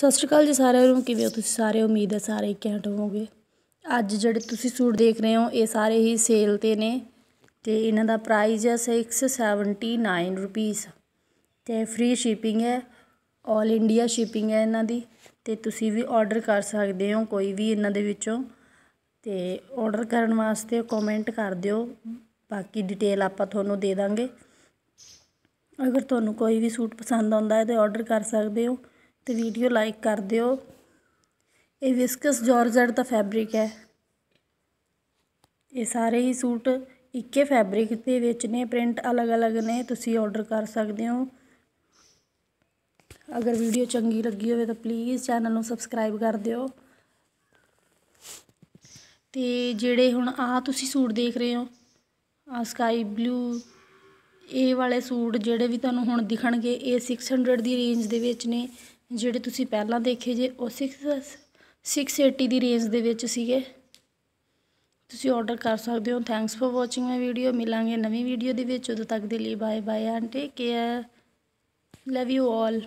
ਸਤਿ ਸ਼੍ਰੀ ਅਕਾਲ ਜੀ ਸਾਰਿਆਂ ਨੂੰ ਕਿਵੇਂ ਹੋ ਤੁਸੀਂ ਸਾਰੇ ਉਮੀਦ ਹੈ ਸਾਰੇ ਘੈਂਟ ਹੋਵੋਗੇ ਅੱਜ ਜਿਹੜੇ ਤੁਸੀਂ ਸੂਟ ਦੇਖ ਰਹੇ ਹੋ ਇਹ ਸਾਰੇ ਹੀ ਸੇਲ ਤੇ ਨੇ ਤੇ ਇਹਨਾਂ ਦਾ ਪ੍ਰਾਈਸ ਹੈ 679 ਰੁਪੀਸ ਤੇ ਫ੍ਰੀ ਸ਼ਿਪਿੰਗ ਹੈ 올 ਇੰਡੀਆ ਸ਼ਿਪਿੰਗ ਹੈ ਇਹਨਾਂ ਦੀ ਤੇ ਤੁਸੀਂ ਵੀ ਆਰਡਰ ਕਰ ਸਕਦੇ ਹੋ ਕੋਈ ਵੀ ਇਹਨਾਂ ਦੇ ਵਿੱਚੋਂ ਤੇ ਆਰਡਰ ਕਰਨ ਵਾਸਤੇ ਕਮੈਂਟ ਕਰ ਦਿਓ ਬਾਕੀ ਡਿਟੇਲ ਆਪਾਂ ਤੁਹਾਨੂੰ ਦੇ ਦਾਂਗੇ ਅਗਰ ਤੁਹਾਨੂੰ ਕੋਈ ਵੀ ਸੂਟ ਪਸੰਦ ਆਉਂਦਾ ਹੈ ਤੇ ਆਰਡਰ ਕਰ ਸਕਦੇ ਹੋ ਤੇ ਵੀਡੀਓ ਲਾਈਕ ਕਰ ਦਿਓ ਇਹ ਵਿਸਕਸ ਜਾਰਜਟ ਦਾ ਫੈਬਰਿਕ ਹੈ ਇਹ ਸਾਰੇ ਹੀ ਸੂਟ ਇੱਕੇ ਫੈਬਰਿਕ ਦੇ ਵਿੱਚ ਨੇ ਪ੍ਰਿੰਟ ਅਲੱਗ-ਅਲੱਗ ਨੇ ਤੁਸੀਂ ਆਰਡਰ ਕਰ ਸਕਦੇ ਹੋ ਅਗਰ ਵੀਡੀਓ ਚੰਗੀ ਲੱਗੀ ਹੋਵੇ ਤਾਂ ਪਲੀਜ਼ ਚੈਨਲ ਨੂੰ ਸਬਸਕ੍ਰਾਈਬ ਕਰ ਦਿਓ ਤੇ ਜਿਹੜੇ ਹੁਣ ਆ ਤੁਸੀਂ ਸੂਟ ਦੇਖ ਰਹੇ ਹੋ ਆ ਸਕਾਈ ਬਲੂ ਇਹ ਵਾਲੇ ਸੂਟ ਜਿਹੜੇ ਵੀ ਤੁਹਾਨੂੰ ਹੁਣ ਦਿਖਣਗੇ ਇਹ 600 ਦੀ ਰੇਂਜ ਦੇ ਵਿੱਚ ਨੇ ਜਿਹੜੇ ਤੁਸੀਂ ਪਹਿਲਾਂ ਦੇਖੇ ਜੇ ਉਹ 6 680 ਦੀ ਰੇਂਜ ਦੇ ਵਿੱਚ ਸੀਗੇ ਤੁਸੀਂ ਆਰਡਰ ਕਰ ਸਕਦੇ ਹੋ thanks for watching my video ਮਿਲਾਂਗੇ ਨਵੀਂ ਵੀਡੀਓ ਦੇ ਵਿੱਚ ਉਦੋਂ ਤੱਕ ਦੇ ਲਈ bye bye aunty care love you all